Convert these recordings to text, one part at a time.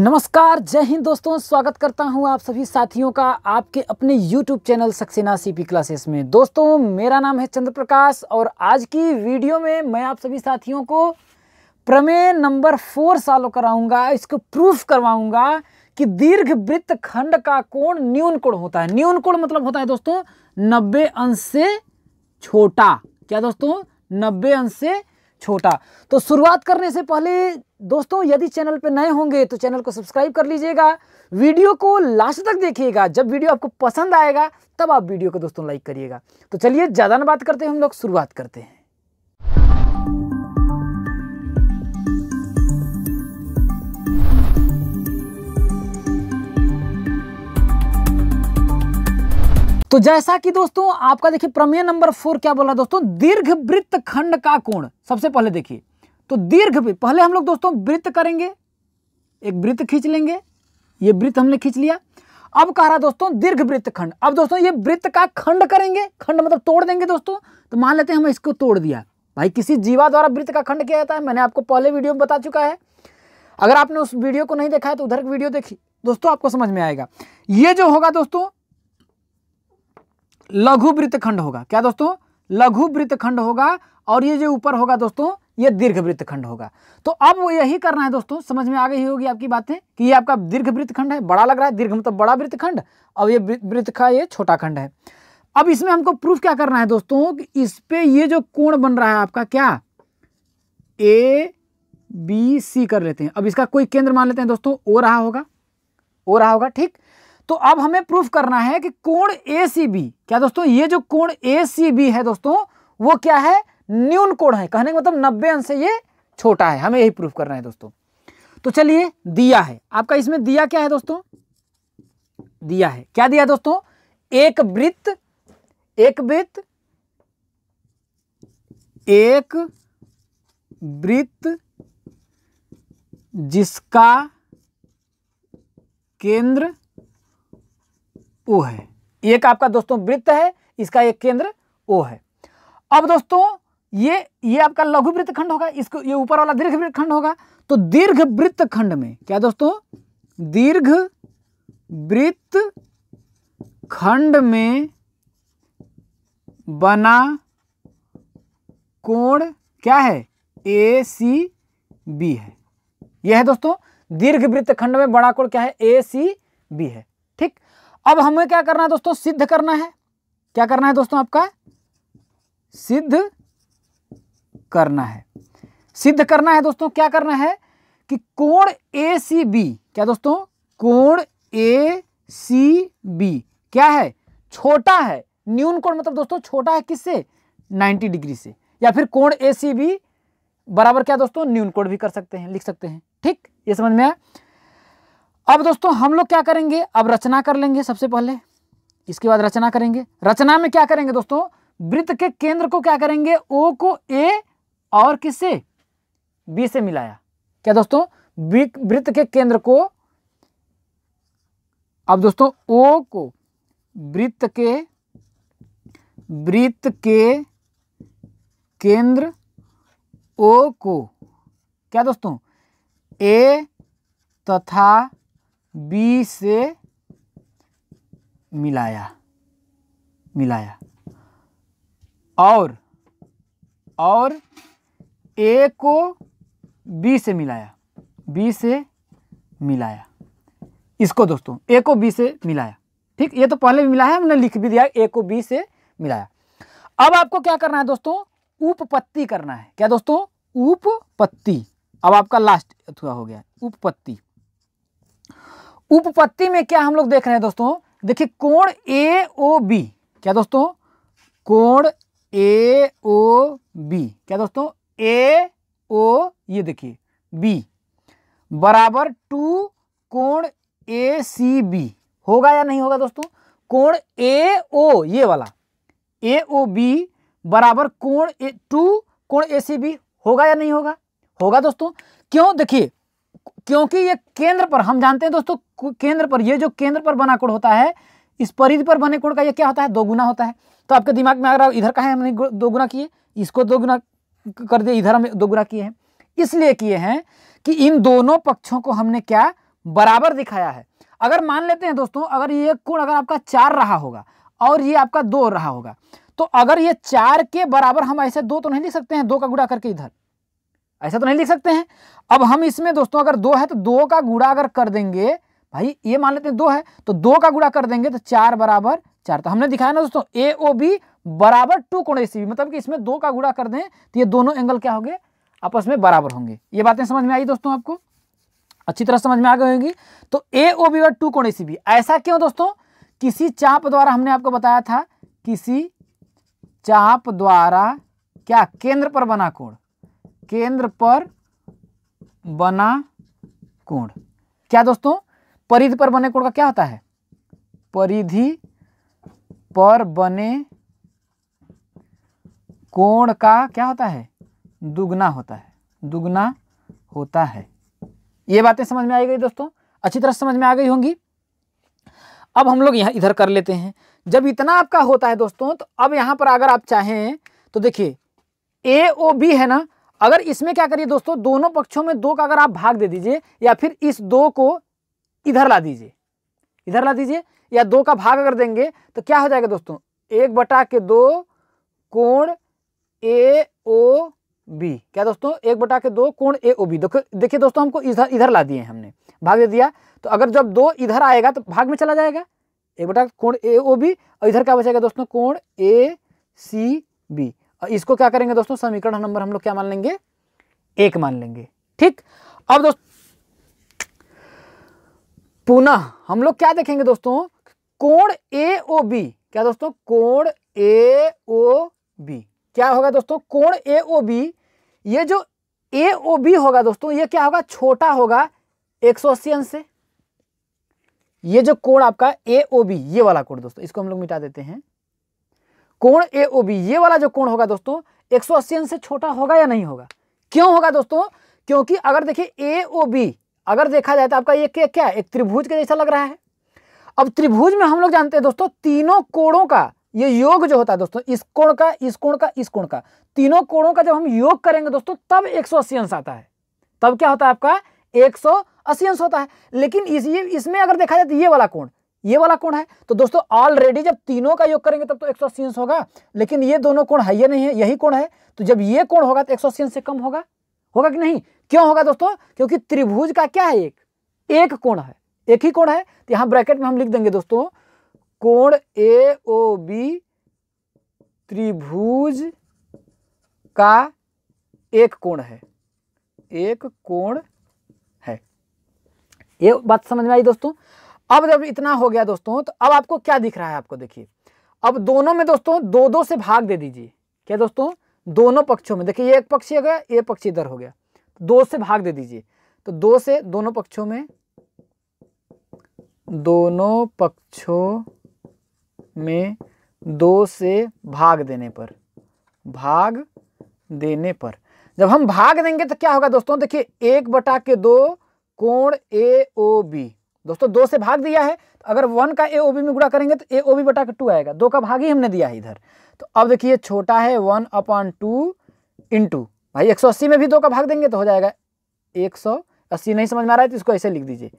नमस्कार जय हिंद दोस्तों स्वागत करता हूं आप सभी साथियों का आपके अपने YouTube channel Saxena CP classes में दोस्तों मेरा नाम है चंद्र प्रकाश और आज की वीडियो में मैं आप सभी साथियों को प्रमेय नंबर फोर सॉल्व कराऊंगा इसको प्रूफ करवाऊंगा कि दीर्घ वृत्त खंड का कोण न्यून कोण होता है न्यून कोण मतलब होता है दोस्तों नब्बे अंश से छोटा क्या दोस्तों नब्बे अंश से छोटा तो शुरुआत करने से पहले दोस्तों यदि चैनल पर नए होंगे तो चैनल को सब्सक्राइब कर लीजिएगा वीडियो को लास्ट तक देखिएगा जब वीडियो आपको पसंद आएगा तब आप वीडियो को दोस्तों लाइक करिएगा तो चलिए ज़्यादा ना बात करते हैं हम लोग शुरुआत करते हैं तो जैसा कि दोस्तों आपका देखिए प्रमेय नंबर फोर क्या बोल रहा है दोस्तों दीर्घ वृत्त खंड का कोण सबसे पहले देखिए तो दीर्घ पहले हम लोग दोस्तों वृत्त करेंगे एक वृत्त खींच लेंगे ये वृत्त हमने खींच लिया अब कह रहा दोस्तों दीर्घ वृत्त खंड अब दोस्तों ये वृत्त का खंड करेंगे खंड मतलब तोड़ देंगे दोस्तों तो मान लेते हैं हम इसको तोड़ दिया भाई किसी जीवा द्वारा वृत्त का खंड किया जाता है मैंने आपको पहले वीडियो में बता चुका है अगर आपने उस वीडियो को नहीं देखा है तो उधर वीडियो देखी दोस्तों आपको समझ में आएगा ये जो होगा दोस्तों लघु वृत्त खंड होगा क्या दोस्तों लघु वृत्त खंड होगा और ये जो ऊपर होगा दोस्तों ये दीर्घ वृत्त खंड होगा तो अब वो यही करना है दोस्तों समझ में आ गई होगी आपकी बातें कि ये आपका दीर्घ वृत्त खंड है बड़ा लग रहा है दीर्घ मतलब बड़ा वृत्त खंड और ये वृत्त का ये छोटा खंड है अब इसमें हमको प्रूफ क्या करना है दोस्तों कि इस पे ये जो कोण बन रहा है आपका क्या ए बी सी कर लेते हैं अब इसका कोई केंद्र मान लेते हैं दोस्तों ओ रहा होगा ओ रहा होगा ठीक तो अब हमें प्रूफ करना है कि कोण ए सी बी क्या दोस्तों ये जो कोण ए सी बी है दोस्तों वो क्या है न्यून कोण है कहने का मतलब नब्बे अंश से ये छोटा है हमें यही प्रूफ करना है दोस्तों तो चलिए दिया है आपका इसमें दिया क्या है दोस्तों दिया है क्या दिया दोस्तों एक वृत्त एक वृत्त एक वृत्त जिसका केंद्र ओ है एक आपका दोस्तों वृत्त है इसका एक केंद्र ओ है अब दोस्तों ये ये आपका लघु वृत्त खंड होगा इसको ये ऊपर वाला दीर्घ वृत्त खंड होगा तो दीर्घ वृत्त खंड में क्या दोस्तों दीर्घ वृत्त खंड में बना कोण क्या है ए सी बी है यह है दोस्तों दीर्घ वृत्त खंड में बड़ा कोण क्या है ए सी बी है अब हमें क्या करना है दोस्तों सिद्ध करना है क्या करना है दोस्तों आपका सिद्ध करना है सिद्ध करना है दोस्तों क्या करना है कि कोण ए सी बी क्या दोस्तों कोण ए सी बी क्या है छोटा है न्यून कोण मतलब दोस्तों छोटा है किससे 90 डिग्री से या फिर कोण ए सी बी बराबर क्या दोस्तों न्यून कोण भी कर सकते हैं लिख सकते हैं ठीक ये समझ में आया अब दोस्तों हम लोग क्या करेंगे अब रचना कर लेंगे सबसे पहले इसके बाद रचना करेंगे रचना में क्या करेंगे दोस्तों वृत्त के केंद्र को क्या करेंगे ओ को ए और किससे बी से मिलाया क्या दोस्तों वृत्त के केंद्र को अब दोस्तों ओ को वृत्त के वृत्त के केंद्र ओ को क्या दोस्तों ए तथा बी से मिलाया मिलाया और और ए को बी से मिलाया बी से मिलाया इसको दोस्तों ए को बी से मिलाया ठीक ये तो पहले भी मिला है हमने लिख भी दिया ए को बी से मिलाया अब आपको क्या करना है दोस्तों उपपत्ति करना है क्या दोस्तों उपपत्ति अब आपका लास्ट अथुआ हो गया उपपत्ति उपपत्ति में क्या हम लोग देख रहे हैं दोस्तों देखिए कोण ए ओ बी क्या दोस्तों कोण ए ओ बी क्या दोस्तों ए ओ ये देखिए बी बराबर टू कोण ए सी बी होगा या नहीं होगा दोस्तों कोण ए ओ ये वाला ए ओ बी बराबर कोण ए टू कोण ए सी बी होगा या नहीं होगा होगा दोस्तों क्यों देखिए क्योंकि ये केंद्र पर हम जानते हैं दोस्तों केंद्र पर ये जो केंद्र पर बना कोण होता है इस परिधि पर बने कोण का ये क्या होता है दोगुना होता है तो आपके दिमाग में आ रहा है इधर का है हमने दोगुना किए इसको दोगुना कर दिया इधर हम दोगुना किए हैं इसलिए किए हैं कि इन दोनों पक्षों को हमने क्या बराबर दिखाया है अगर मान लेते हैं दोस्तों अगर ये कोण अगर आपका चार रहा होगा और ये आपका दो रहा होगा तो अगर ये चार के बराबर हम ऐसे दो तो नहीं लिख सकते हैं दो का गुड़ा करके इधर ऐसा तो नहीं लिख सकते हैं अब हम इसमें दोस्तों अगर दो है तो दो का गुड़ा अगर कर देंगे भाई ये मान लेते हैं दो है तो दो का गुड़ा कर देंगे तो चार बराबर चार तो हमने दिखाया ना दोस्तों ए ओ बी बराबर टू कोण ए मतलब कि इसमें दो का गुड़ा कर दें तो ये दोनों एंगल क्या होंगे आपस में बराबर होंगे ये बातें समझ में आई दोस्तों आपको अच्छी तरह समझ में आ गई होगी तो ए ओ बी और टू कोण ए ऐसा क्यों दोस्तों किसी चाप द्वारा हमने आपको बताया था किसी चाप द्वारा क्या केंद्र पर बना कोण केंद्र पर बना कोण क्या दोस्तों परिधि पर बने कोण का क्या होता है परिधि पर बने कोण का क्या होता है दुगना होता है दुगना होता है ये बातें समझ में आई गई दोस्तों अच्छी तरह समझ में आ गई होंगी अब हम लोग यहां इधर कर लेते हैं जब इतना आपका होता है दोस्तों तो अब यहां पर अगर आप चाहें तो देखिए ए ओ बी है ना अगर इसमें क्या करिए दोस्तों दोनों पक्षों में दो का अगर आप भाग दे दीजिए या फिर इस दो को इधर ला दीजिए इधर ला दीजिए या दो का भाग अगर देंगे तो क्या हो जाएगा दोस्तों एक बटा के दो कोण ए ओ बी क्या दोस्तों एक बटा के दो कोण ए ओ बी देखिए दोस्तों हमको इधर इधर ला दिए हमने भाग दे दिया तो अगर जब दो इधर आएगा तो भाग में चला जाएगा एक बटा कोण ए ओ बी और इधर क्या बचेगा दोस्तों कोण ए सी बी इसको क्या करेंगे दोस्तों समीकरण नंबर हम लोग क्या मान लेंगे एक मान लेंगे ठीक अब दोस्तों पुनः हम लोग क्या देखेंगे दोस्तों कोण ए ओ बी क्या दोस्तों कोण ए ओ बी क्या होगा दोस्तों कोण ए ओ बी ये जो ए ओ बी होगा दोस्तों ये क्या होगा छोटा होगा एक सौ अस्सी अंश से ये जो कोण आपका ए ओ बी ये वाला कोण दोस्तों इसको हम लोग मिटा देते हैं कोण ए ओ बी ये वाला जो कोण होगा दोस्तों 180 अंश से छोटा होगा या नहीं होगा क्यों होगा दोस्तों क्योंकि अगर देखिए ए ओ बी अगर देखा जाए तो आपका ये क्या क्या एक त्रिभुज के जैसा लग रहा है अब त्रिभुज में हम लोग जानते हैं दोस्तों तीनों कोणों का ये योग जो होता है दोस्तों इस कोण का इस कोण का इस कोण का तीनों कोणों का जब हम योग करेंगे दोस्तों तब अस्सी अंश आता है तब क्या होता है आपका अस्सी अंश होता है लेकिन इस ये इसमें अगर देखा जाए तो ये वाला कोण ये वाला कोण है तो दोस्तों ऑलरेडी जब तीनों का योग करेंगे तब तो एक सौ होगा लेकिन ये दोनों कोण है ये नहीं है यही कोण है तो जब ये कोण होगा तो एक से कम होगा होगा कि नहीं क्यों होगा दोस्तों क्योंकि त्रिभुज का क्या है एक एक कोण है एक ही कोण है तो यहां ब्रैकेट में हम लिख देंगे दोस्तों कोण ए ओ बी त्रिभुज का एक कोण है एक कोण है ये बात समझ में आई दोस्तों अब जब इतना हो गया दोस्तों तो अब आपको क्या दिख रहा है आपको देखिए अब दोनों में दोस्तों दो दो से भाग दे दीजिए क्या दोस्तों दोनों पक्षों में देखिए ये एक पक्षी हो गया ये पक्षी इधर हो गया तो दो से भाग दे दीजिए तो दो से दोनों पक्षों में दोनों पक्षों में दो से भाग देने पर भाग देने पर जब हम भाग देंगे तो क्या होगा दोस्तों देखिए एक बटा के दो कोण ए ओ बी दोस्तों दो से भाग दिया है तो अगर वन का ए ओ बी में गुड़ा करेंगे तो ए ओ बी बटा टू आएगा दो का भाग ही हमने दिया है इधर तो अब देखिए छोटा है one upon two in two भाई एक सौ अस्सी में भी दो का भाग देंगे तो हो जाएगा एक सौ अस्सी नहीं समझ में आ रहा है तो इसको ऐसे लिख दीजिए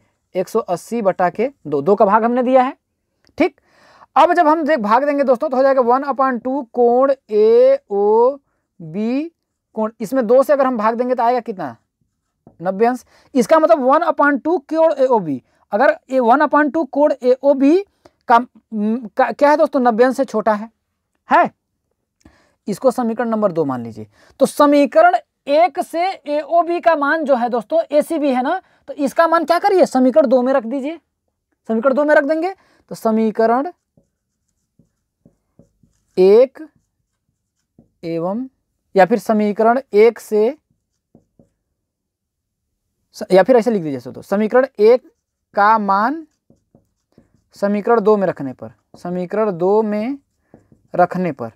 एक सौ अस्सी बटा के दो दो का भाग हमने दिया है ठीक अब जब हम देख भाग देंगे दोस्तों तो हो जाएगा वन अपॉन टू कोण ए ओ बी कोण इसमें दो से अगर हम भाग देंगे तो आएगा कितना नब्बे अंश इसका मतलब वन अपॉन टू कोण ए ओ बी अगर ए वन अपॉइंट टू कोड ए ओ बी का क्या है दोस्तों नब्बे से छोटा है है इसको समीकरण नंबर दो मान लीजिए तो समीकरण एक से ए ओ बी का मान जो है दोस्तों ए सी बी है ना तो इसका मान क्या करिए समीकरण दो में रख दीजिए समीकरण दो में रख देंगे तो समीकरण एक एवं या फिर समीकरण एक से या फिर ऐसे लिख दीजिए दोस्तों समीकरण एक का मान समीकरण दो में रखने पर समीकरण दो में रखने पर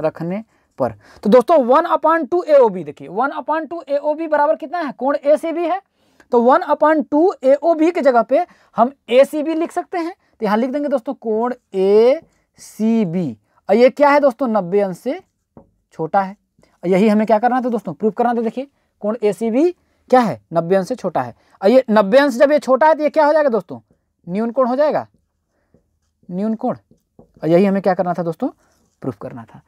रखने पर तो दोस्तों one upon two A O B देखिए one upon two A O B बराबर कितना है कोण ए सी बी है तो one upon two A O B की जगह पे हम ए सी बी लिख सकते हैं तो यहां लिख देंगे दोस्तों कोण ए सी बी और ये क्या है दोस्तों नब्बे अंश से छोटा है यही हमें क्या करना था दोस्तों प्रूफ करना था देखिए कोण ए सी बी क्या है नब्बे अंश से छोटा है और ये नब्बे अंश जब ये छोटा है तो ये क्या हो जाएगा दोस्तों न्यून कोण हो जाएगा न्यून कोण और यही हमें क्या करना था दोस्तों प्रूफ करना था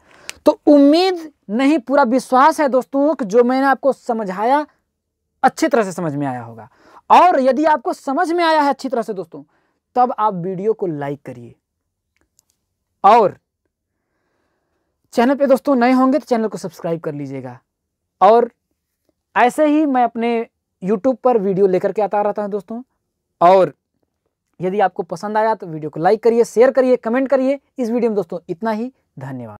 तो उम्मीद नहीं पूरा विश्वास है दोस्तों कि जो मैंने आपको समझाया अच्छी तरह से समझ में आया होगा और यदि आपको समझ में आया है अच्छी तरह से दोस्तों तब आप वीडियो को लाइक करिए और चैनल पे दोस्तों नए होंगे तो चैनल को सब्सक्राइब कर लीजिएगा और ऐसे ही मैं अपने यूट्यूब पर वीडियो लेकर के आता रहता हूँ दोस्तों और यदि आपको पसंद आया तो वीडियो को लाइक करिए शेयर करिए कमेंट करिए इस वीडियो में दोस्तों इतना ही धन्यवाद